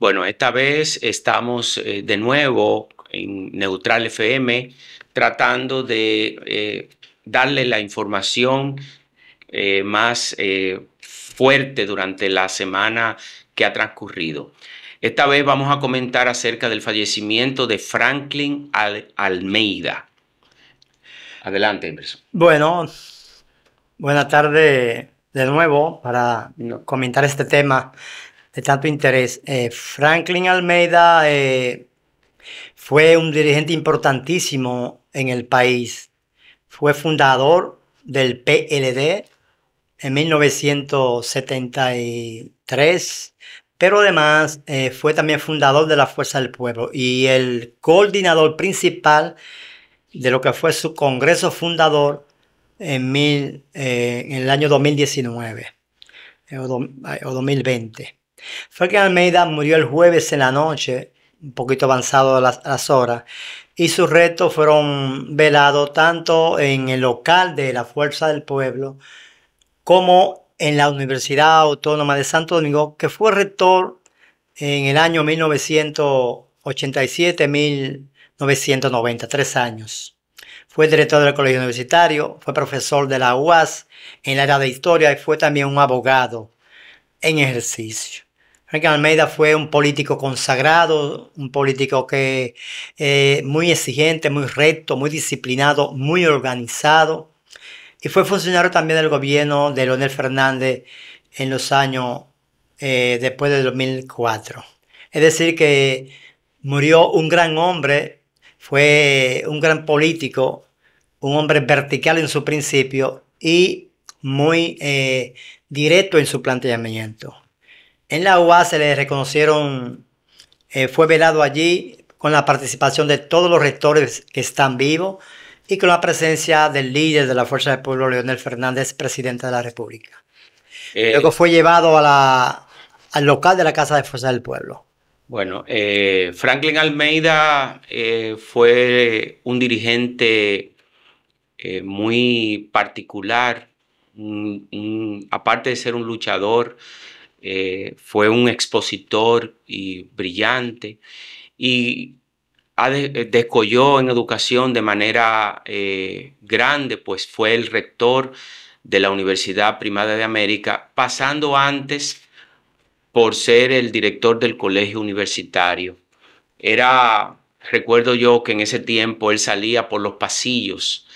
Bueno, esta vez estamos eh, de nuevo en Neutral FM tratando de eh, darle la información eh, más fuerte durante la semana que ha transcurrido. Esta vez vamos a comentar acerca del fallecimiento de Franklin Almeida. Adelante, Emerson. Bueno, buena tarde de nuevo para comentar este tema de tanto interés. Eh, Franklin Almeida eh, fue un dirigente importantísimo en el país. Fue fundador del PLD en 1973, pero además eh, fue también fundador de la Fuerza del Pueblo y el coordinador principal de lo que fue su Congreso Fundador en, en el año 2019 o, o 2020 que Almeida murió el jueves en la noche, un poquito avanzado a las, horas, y sus restos fueron velados tanto en el local de la Fuerza del Pueblo como en la Universidad Autónoma de Santo Domingo, que fue rector en el año 1987 1993 años. Fue director del Colegio Universitario, fue profesor de la UAS en la era de historia y fue también un abogado en ejercicio. Frank Almeida fue un político consagrado, un político que eh, muy exigente, muy recto, muy disciplinado, muy organizado. Y fue funcionario también del gobierno de Leonel Fernández en los años eh, después del 2004. Es decir, que murió un gran hombre, fue un gran político, un hombre vertical en su principio y muy eh, directo en su planteamiento. En la UA se le reconocieron, eh, fue velado allí con la participación de todos los rectores que están vivos y con la presencia del líder de la Fuerza del Pueblo, Leonel Fernández, presidente de la República. Eh, Luego fue llevado al local de la Casa de Fuerza del Pueblo. Bueno, eh, Franklin Almeida fue un dirigente muy particular, aparte de ser un luchador, eh, fue un expositor y brillante y eh, descolló en educación de manera eh, grande, pues fue el rector de la Universidad Primada de América, pasando antes por ser el director del colegio universitario. Era, recuerdo yo que en ese tiempo él salía por los pasillos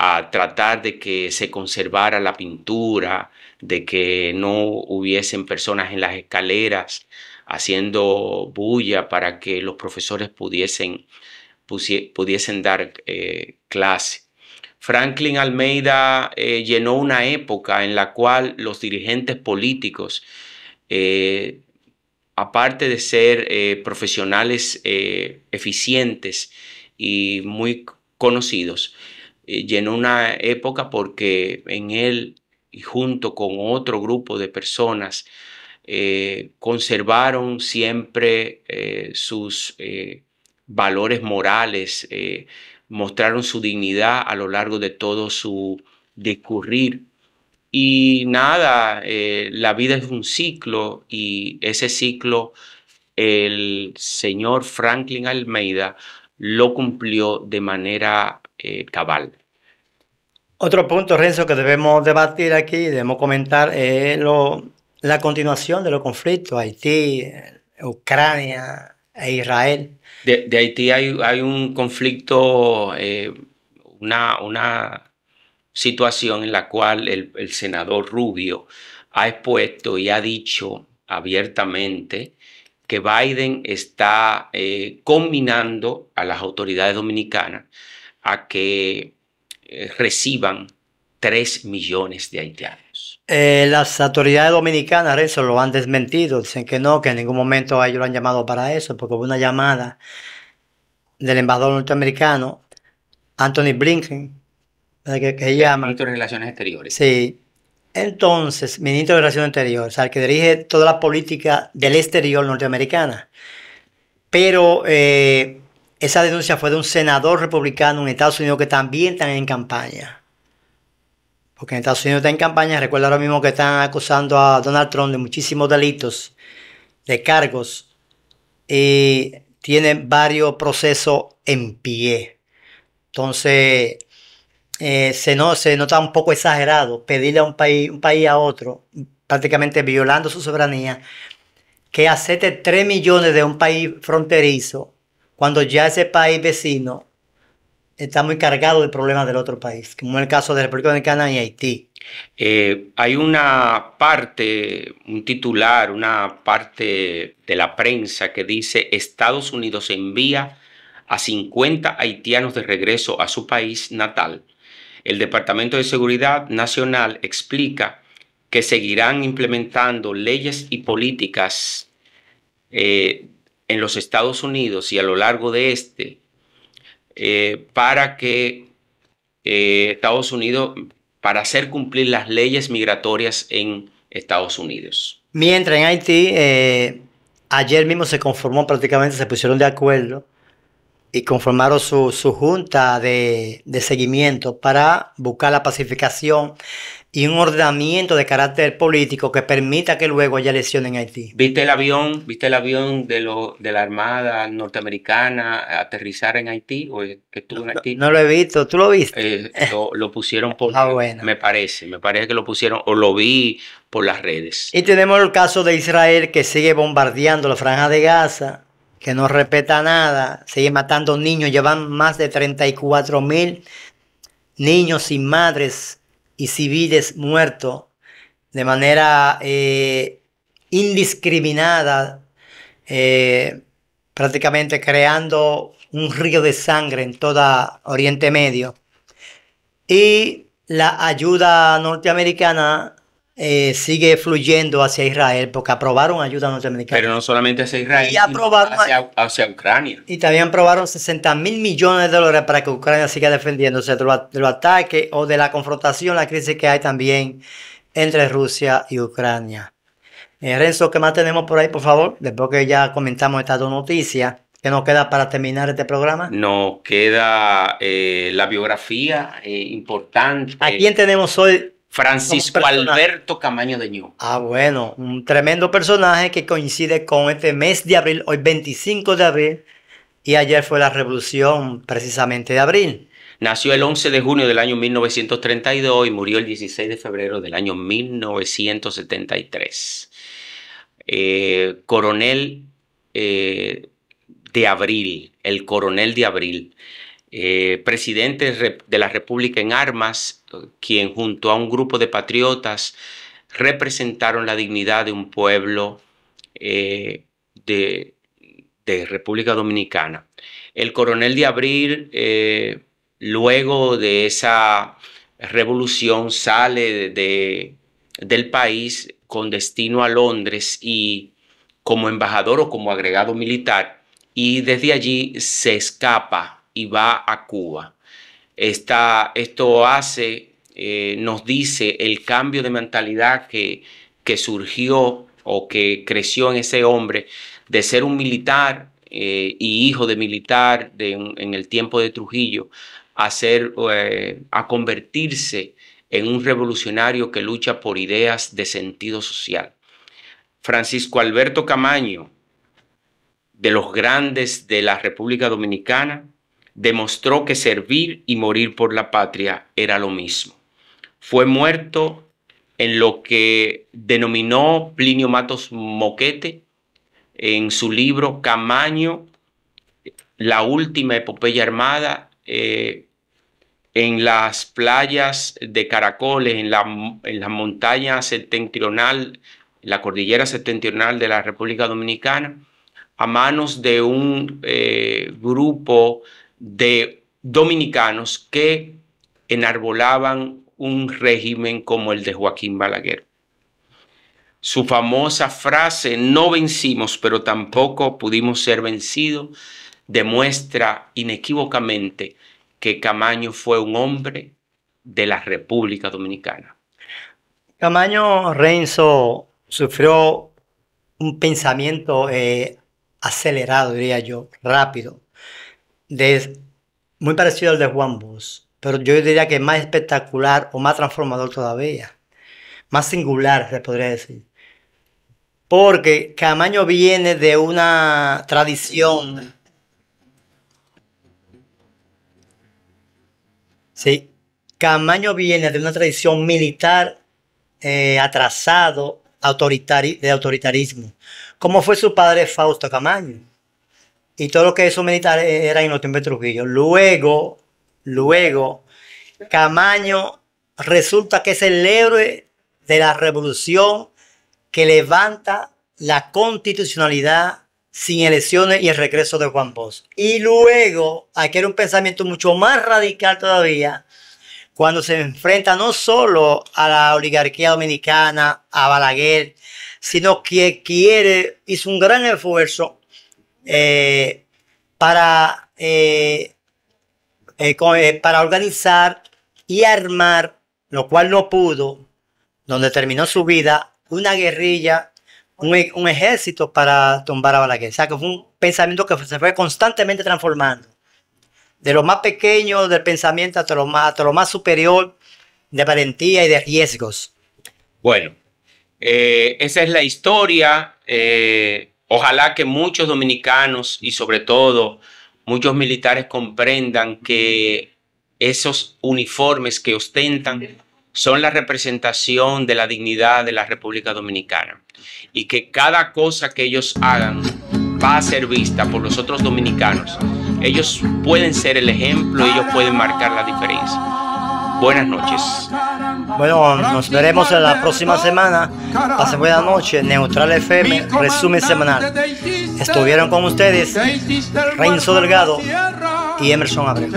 a tratar de que se conservara la pintura, de que no hubiesen personas en las escaleras haciendo bulla para que los profesores pudiesen, pudiesen dar eh, clase. Franklin Almeida eh, llenó una época en la cual los dirigentes políticos, eh, aparte de ser profesionales eficientes y muy conocidos, y eh, llenó una época porque en él y junto con otro grupo de personas eh, conservaron siempre eh, sus valores morales, mostraron su dignidad a lo largo de todo su discurrir. Y nada, la vida es un ciclo y ese ciclo el señor Franklin Almeida lo cumplió de manera eh, cabal. Otro punto, Renzo, que debemos debatir aquí, debemos comentar, es la continuación de los conflictos, Haití, Ucrania e Israel. De, Haití hay, un conflicto, eh, una, una, situación en la cual el, senador Rubio ha expuesto y ha dicho abiertamente que Biden está eh, combinando a las autoridades dominicanas a que eh, reciban 3 millones de haitianos. Eh, las autoridades dominicanas, eso lo han desmentido, dicen que no, que en ningún momento ellos lo han llamado para eso, porque hubo una llamada del embajador norteamericano, Anthony Blinken, que, que llama. Ministro de Relaciones Exteriores. Sí. Entonces, ministro de Relaciones Exteriores, o que dirige toda la política del exterior norteamericana. Pero eh, esa denuncia fue de un senador republicano en Estados Unidos que también está en campaña. Porque en Estados Unidos está en campaña, recuerda ahora mismo que están acusando a Donald Trump de muchísimos delitos, de cargos, y tiene varios procesos en pie. Entonces, eh, se, nota un poco exagerado pedirle a un país a otro, prácticamente violando su soberanía, que acepte 3 millones de un país fronterizo cuando ya ese país vecino está muy cargado de problemas del otro país, como en el caso de República Dominicana y Haití. Eh, hay una parte, un titular, una parte de la prensa que dice Estados Unidos envía a 50 haitianos de regreso a su país natal. El Departamento de Seguridad Nacional explica que seguirán implementando leyes y políticas eh, en los Estados Unidos y a lo largo de este eh, para que eh, Estados Unidos, para hacer cumplir las leyes migratorias en Estados Unidos. Mientras en Haití, eh, ayer mismo se conformó prácticamente, se pusieron de acuerdo y conformaron su, junta de, de seguimiento para buscar la pacificación y un ordenamiento de carácter político que permita que luego haya elecciones en Haití. ¿Viste el avión? ¿Viste el avión de, la Armada norteamericana aterrizar en Haití? ¿O que estuvo en Haití? No, lo he visto, ¿tú lo viste? Eh, lo, pusieron por... Ah, me parece, me parece que lo pusieron o lo vi por las redes. Y tenemos el caso de Israel que sigue bombardeando la franja de Gaza, que no respeta nada, sigue matando niños, llevan más de 34 mil niños sin madres y civiles muertos de manera eh, indiscriminada, eh, prácticamente creando un río de sangre en toda Oriente Medio. Y la ayuda norteamericana eh, sigue fluyendo hacia Israel porque aprobaron ayuda norteamericana. Pero no solamente hacia Israel, y hacia, Ucrania. Y también aprobaron 60 mil millones de dólares para que Ucrania siga defendiéndose de los ataques o de la confrontación, la crisis que hay también entre Rusia y Ucrania. Eh, Renzo, ¿qué más tenemos por ahí, por favor? Después que ya comentamos estas dos noticias. ¿Qué nos queda para terminar este programa? Nos queda eh, la biografía importante. ¿A quién tenemos hoy Francisco Alberto Camaño de Ñu. Ah, bueno, un tremendo personaje que coincide con este mes de abril, hoy 25 de abril, y ayer fue la revolución precisamente de abril. Nació el 11 de junio del año 1932 y murió el 16 de febrero del año 1973. Eh, coronel eh, de abril, el coronel de abril. Eh, presidente de la República en armas, quien junto a un grupo de patriotas representaron la dignidad de un pueblo eh, de, República Dominicana. El coronel de Abril, eh, luego de esa revolución, sale de, del país con destino a Londres y como embajador o como agregado militar, y desde allí se escapa y va a Cuba. esto hace, eh, nos dice el cambio de mentalidad que, que surgió o que creció en ese hombre de ser un militar eh, y hijo de militar en el tiempo de Trujillo a, ser, eh, a convertirse en un revolucionario que lucha por ideas de sentido social. Francisco Alberto Camaño, de los grandes de la República Dominicana, demostró que servir y morir por la patria era lo mismo. Fue muerto en lo que denominó Plinio Matos Moquete en su libro Camaño, la última epopeya armada, eh, en las playas de Caracoles, en la, montaña septentrional, la cordillera septentrional de la República Dominicana, a manos de un eh, grupo de dominicanos que enarbolaban un régimen como el de Joaquín Balaguer. Su famosa frase, no vencimos, pero tampoco pudimos ser vencidos, demuestra inequívocamente que Camaño fue un hombre de la República Dominicana. Camaño Renzo sufrió un pensamiento eh, acelerado, diría yo, rápido de, muy parecido al de Juan Bosch, pero yo diría que más espectacular o más transformador todavía, más singular se podría decir. Porque Camaño viene de una tradición. Sí, Camaño viene de una tradición militar eh, atrasado de autoritarismo, como fue su padre Fausto Camaño y todo lo que eso militares era en los tiempos de Trujillo. Luego, luego, Camaño resulta que es el héroe de la revolución que levanta la constitucionalidad sin elecciones y el regreso de Juan Bosch. Y luego, aquí era un pensamiento mucho más radical todavía, cuando se enfrenta no solo a la oligarquía dominicana, a Balaguer, sino que quiere, hizo un gran esfuerzo eh, para, eh, eh, para organizar y armar, lo cual no pudo, donde terminó su vida, una guerrilla, e, un, ejército para tumbar a Balaguer. O sea, que fue un pensamiento que se fue constantemente transformando. De lo más pequeño del pensamiento hasta lo más, lo más superior de valentía y de riesgos. Bueno, esa es la historia. Ojalá que muchos dominicanos y sobre todo muchos militares comprendan que esos uniformes que ostentan son la representación de la dignidad de la República Dominicana y que cada cosa que ellos hagan va a ser vista por los otros dominicanos. Ellos pueden ser el ejemplo, ellos pueden marcar la diferencia buenas noches. Bueno, nos veremos en la próxima semana. Pase buena noche. Neutral FM, resumen semanal. Estuvieron con ustedes Reinzo Delgado y Emerson Abreu.